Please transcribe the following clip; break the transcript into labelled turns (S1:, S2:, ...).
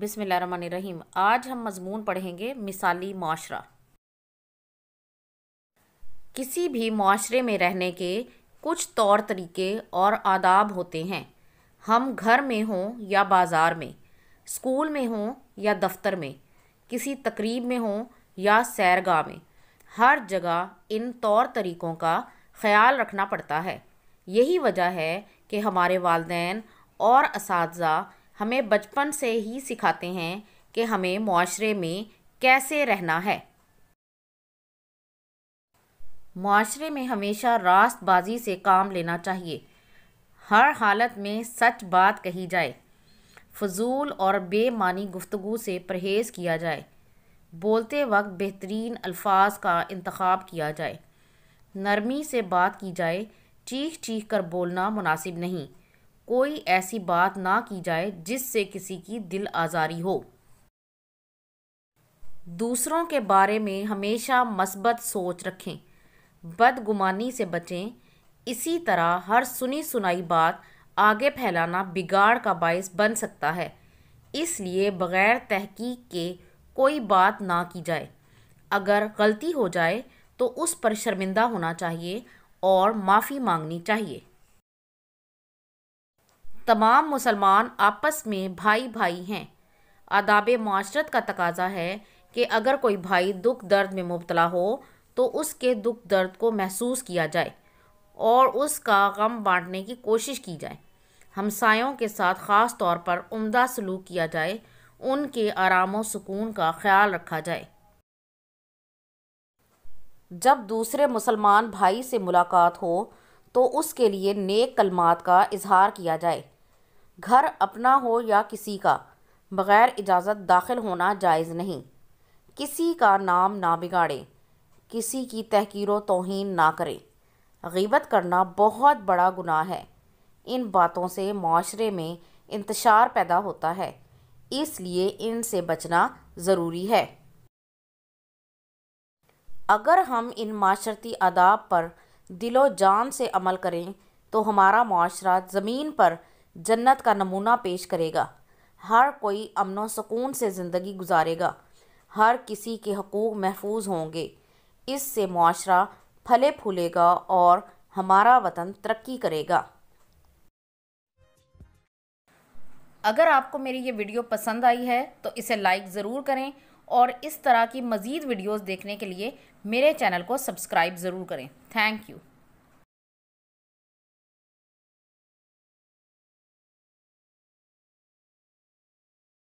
S1: बिसमीम आज हम मजमून पढ़ेंगे मिसाली माशरा किसी भी माशरे में रहने के कुछ तौर तरीके और आदाब होते हैं हम घर में हों या बाज़ार में स्कूल में हों या दफ्तर में किसी तकरीब में हों या सैरगाह में हर जगह इन तौर तरीक़ों का ख्याल रखना पड़ता है यही वजह है कि हमारे वालदेन और इस हमें बचपन से ही सिखाते हैं कि हमें माशरे में कैसे रहना है माशरे में हमेशा रास्तबाजी से काम लेना चाहिए हर हालत में सच बात कही जाए फजूल और बेमानी गुफ्तु से परहेज़ किया जाए बोलते वक्त बेहतरीन अल्फाज का इंतखब किया जाए नरमी से बात की जाए चीख चीख कर बोलना मुनासिब नहीं कोई ऐसी बात ना की जाए जिससे किसी की दिल आज़ारी हो दूसरों के बारे में हमेशा मस्बत सोच रखें बदगुमानी से बचें इसी तरह हर सुनी सुनाई बात आगे फैलाना बिगाड़ का बायस बन सकता है इसलिए बग़ैर तहकीक के कोई बात ना की जाए अगर गलती हो जाए तो उस पर शर्मिंदा होना चाहिए और माफ़ी मांगनी चाहिए तमाम मुसलमान आपस में भाई भाई हैं आदाब माशरत का तकाजा है कि अगर कोई भाई दुख दर्द में मुबतला हो तो उसके दुख दर्द को महसूस किया जाए और उसका गम बांटने की कोशिश की जाए हमसायों के साथ ख़ास तौर पर उम्दा सलूक किया जाए उनके आराम और सुकून का ख्याल रखा जाए जब दूसरे मुसलमान भाई से मुलाकात हो तो उसके लिए नेक कलमात का इजहार किया जाए घर अपना हो या किसी का बग़ैर इजाज़त दाखिल होना जायज़ नहीं किसी का नाम ना बिगाड़े किसी की तहकीर व तोहन ना करें गीबत करना बहुत बड़ा गुनाह है इन बातों से माशरे में इंतशार पैदा होता है इसलिए इन से बचना ज़रूरी है अगर हम इन माशरती आदाब पर दिलो जान से अमल करें तो हमारा माशरा ज़मीन पर जन्नत का नमूना पेश करेगा हर कोई अमन सुकून से ज़िंदगी गुजारेगा हर किसी के हकूक़ महफूज होंगे इससे माशरा फले फूलेगा और हमारा वतन तरक्की करेगा अगर आपको मेरी ये वीडियो पसंद आई है तो इसे लाइक ज़रूर करें और इस तरह की मज़ीद वीडियोस देखने के लिए मेरे चैनल को सब्सक्राइब ज़रूर करें थैंक यू